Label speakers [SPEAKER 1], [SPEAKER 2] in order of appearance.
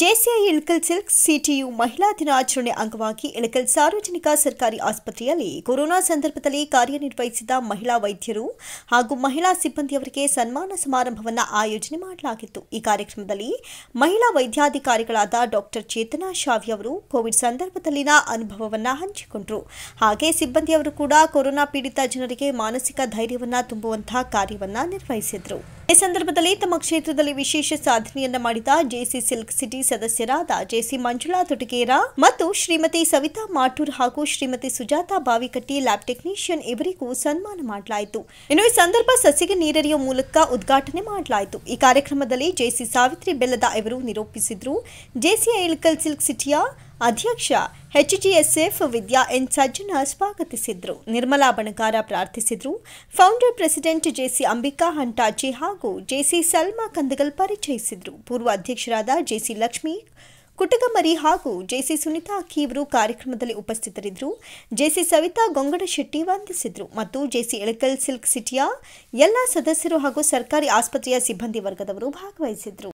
[SPEAKER 1] JCI Ilkal silk ಸಿಟಿಯು ಮಹಿಳಾ ದಿನಾಚರಣೆ ಅಂಗವಾಗಿ ಇಳಕಲ್ ಸಾರ್ವಜನಿಕ ಸರ್ಕಾರಿ ಆಸ್ಪತ್ರೆಯಲ್ಲಿ ಕೊರೋನಾ ಸಂದರ್ಭದಲ್ಲಿ ಕಾರ್ಯನಿರ್ವಹಿಸಿದ ಮಹಿಳಾ ವೈದ್ಯರು ಹಾಗೂ ಮಹಿಳಾ ಸಿಬ್ಬಂದಿಯವರಿಗೆ ಸನ್ಮಾನ ಸಮಾರಂಭವನ್ನು ಆಯೋಜನೆ ಮಾಡಲಾಗಿತ್ತು ಈ ಕಾರ್ಯಕ್ರಮದಲ್ಲಿ ಮಹಿಳಾ ವೈದ್ಯಾಧಿಕಾರಿಗಳಾದ ಡಾಕ್ಟರ್ ಚೇತನಾ ಶಾವಿ ಅವರು ಕೋವಿಡ್ ಸಂದರ್ಭದಲ್ಲಿನ ಅನುಭವವನ್ನು ಹಂಚಿಕೊಂಡರು ಹಾಗೆ ಸಿಬ್ಬಂದಿಯವರು ಕೂಡ ಕೊರೋನಾ ಪೀಡಿತ ಜನರಿಗೆ ಮಾನಸಿಕ ಧೈರ್ಯವನ್ನು ತುಂಬುವಂತಹ ಕಾರ್ಯವನ್ನು ನಿರ್ವಹಿಸಿದರು ಈ ಸಂದರ್ಭದಲ್ಲಿ ತಮ್ಮ ಕ್ಷೇತ್ರದಲ್ಲಿ ವಿಶೇಷ ಸಾಧನೆಯನ್ನ ಮಾಡಿದ ಜೆಸಿ ಸಿಲ್ಕ್ ಸಿಟಿ ಸದಸ್ಯರಾದ ಜೆಸಿ ಮಂಜುಳಾ ತುಟಿಕೇರ ಮತ್ತು ಶ್ರೀಮತಿ ಸವಿತಾ ಮಾಟೂರ್ ಹಾಗೂ ಶ್ರೀಮತಿ ಸುಜಾತಾ ಬಾವಿಕಟ್ಟಿ ಲ್ಯಾಬ್ ಟೆಕ್ನಿಷಿಯನ್ ಇವರಿಗೂ ಸನ್ಮಾನ ಮಾಡಲಾಯಿತು ಇನ್ನು ಈ ಸಂದರ್ಭ ಸಸಿಗೆ ನೀರರಿಯ ಮೂಲಕ ಉದ್ಘಾಟನೆ ಮಾಡಲಾಯಿತು ಈ ಕಾರ್ಯಕ್ರಮದಲ್ಲಿ ಜೆಸಿ ಸಾವಿತ್ರಿ ಬೆಲ್ಲದ ಇವರು ನಿರೂಪಿಸಿದ್ರು ಜೆಸಿ ಐಳಕಲ್ ಸಿಲ್ಕ್ ಸಿಟಿಯ ಅಧ್ಯಕ್ಷ ಎಚ್ಜಿಎಸ್ಎಫ್ ವಿದ್ಯಾ ಎನ್ ಸಜ್ಜನ ಸ್ವಾಗತಿಸಿದ್ರು ನಿರ್ಮಲಾ ಬಣಕಾರ ಪ್ರಾರ್ಥಿಸಿದ್ರು founder president JC Ambika Hantaji ಹಾಗೂ ಜೆಸಿ ಸಲ್ಮಾ ಕಂದಗಲ್ ಪರಿಚಯಿಸಿದ್ರು ಪೂರ್ವ ಅಧ್ಯಕ್ಷರಾದ ಜೆಸಿ ಲಕ್ಷ್ಮಿ ಕುಟಗಮರಿ ಹಾಗೂ ಜೆಸಿ ಸುನೀತಾ ಅಕ್ಕಿ ಇವರು ಕಾರ್ಯಕ್ರಮದಲ್ಲಿ ಉಪಸ್ಥಿತರಿದ್ದರು ಜೆಸಿ ಸವಿತಾ ಗೊಂಗಡಶೆಟ್ಟಿ ವಂದಿಸಿದ್ರು ಮತ್ತು ಜೆಸಿ ಎಳಕಲ್ ಸಿಲ್ಕ್ ಸಿಟಿಯ ಎಲ್ಲ ಸದಸ್ಯರು ಹಾಗೂ ಸರ್ಕಾರಿ ಆಸ್ಪತ್ರೆಯ ಸಿಬ್ಬಂದಿ ವರ್ಗದವರು ಭಾಗವಹಿಸಿದ್ರು